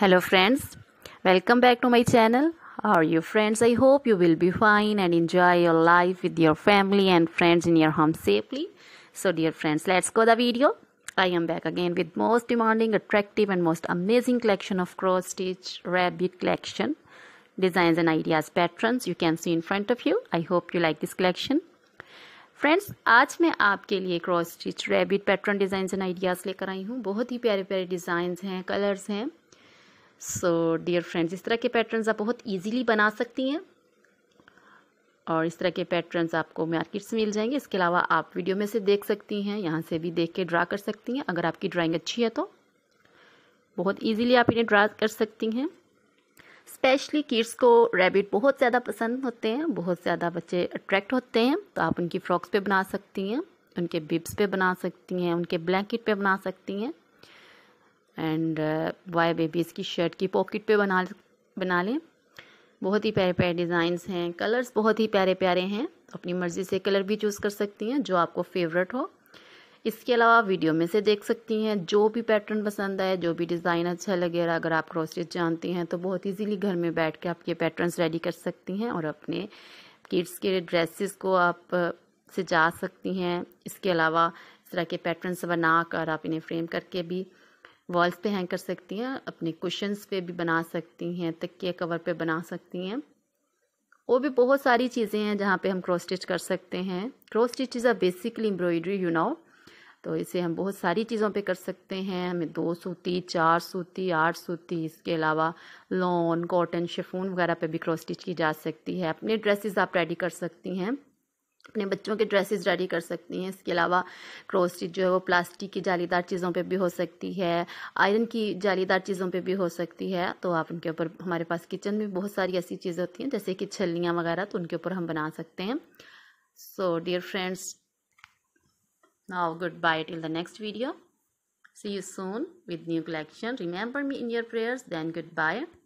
hello friends welcome back to my channel how are you friends i hope you will be fine and enjoy your life with your family and friends in your home safely so dear friends let's go the video i am back again with most demanding attractive and most amazing collection of cross stitch rabbit collection designs and ideas patterns you can see in front of you i hope you like this collection friends आज मैं आपके लिए cross stitch rabbit pattern designs and ideas लेकर आई हूँ बहुत ही प्यारे प्यारे डिज़ाइंस हैं कलर्स हैं सो डियर फ्रेंड्स इस तरह के पैटर्न्स आप बहुत इजीली बना सकती हैं और इस तरह के पैटर्न्स आपको मार्केट से मिल जाएंगे इसके अलावा आप वीडियो में से देख सकती हैं यहाँ से भी देख के ड्रा कर सकती हैं अगर आपकी ड्राइंग अच्छी है तो बहुत इजीली आप इन्हें ड्रा कर सकती हैं स्पेशली किड्स को रैबिट बहुत ज़्यादा पसंद होते हैं बहुत ज़्यादा बच्चे अट्रैक्ट होते हैं तो आप उनकी फ्रॉक्स पे बना सकती हैं उनके बिब्स पे बना सकती हैं उनके ब्लैंकेट पे बना सकती हैं एंड वाई बेबीज़ की शर्ट की पॉकेट पे बना बना लें बहुत ही प्यारे प्यारे डिज़ाइंस हैं कलर्स बहुत ही प्यारे प्यारे हैं अपनी मर्ज़ी से कलर भी चूज़ कर सकती हैं जो आपको फेवरेट हो इसके अलावा वीडियो में से देख सकती हैं जो भी पैटर्न पसंद आए जो भी डिज़ाइन अच्छा लगेगा अगर आप क्रोस्टेज जानती हैं तो बहुत इजीली घर में बैठ के आप ये पैटर्न्स रेडी कर सकती हैं और अपने किड्स के ड्रेसेस को आप uh, सजा सकती हैं इसके अलावा इस तरह के पैटर्न्स बना कर आप इन्हें फ्रेम करके भी वॉल्स पे हैंग कर सकती हैं अपने कुशंस पे भी बना सकती हैं तकिया कवर पे बना सकती हैं और भी बहुत सारी चीज़ें हैं जहाँ पे हम क्रॉस स्टिच कर सकते हैं cross stitch is a basically embroidery you know तो इसे हम बहुत सारी चीज़ों पे कर सकते हैं हमें दो सूती चार सूती आठ सूती इसके अलावा लॉन कॉटन शेफून वगैरह पे भी क्रॉस स्टिच की जा सकती है अपने ड्रेसेस आप रेडी कर सकती हैं अपने बच्चों के ड्रेसेस रेडी कर सकती हैं इसके अलावा क्रॉस जो है वो प्लास्टिक की जालीदार चीज़ों पे भी हो सकती है आयरन की जालीदार चीज़ों पे भी हो सकती है तो आप उनके ऊपर हमारे पास किचन में बहुत सारी ऐसी चीज़ें होती हैं जैसे कि छलियाँ वगैरह तो उनके ऊपर हम बना सकते हैं so dear friends now goodbye till the next video see you soon with new collection remember me in your prayers then good bye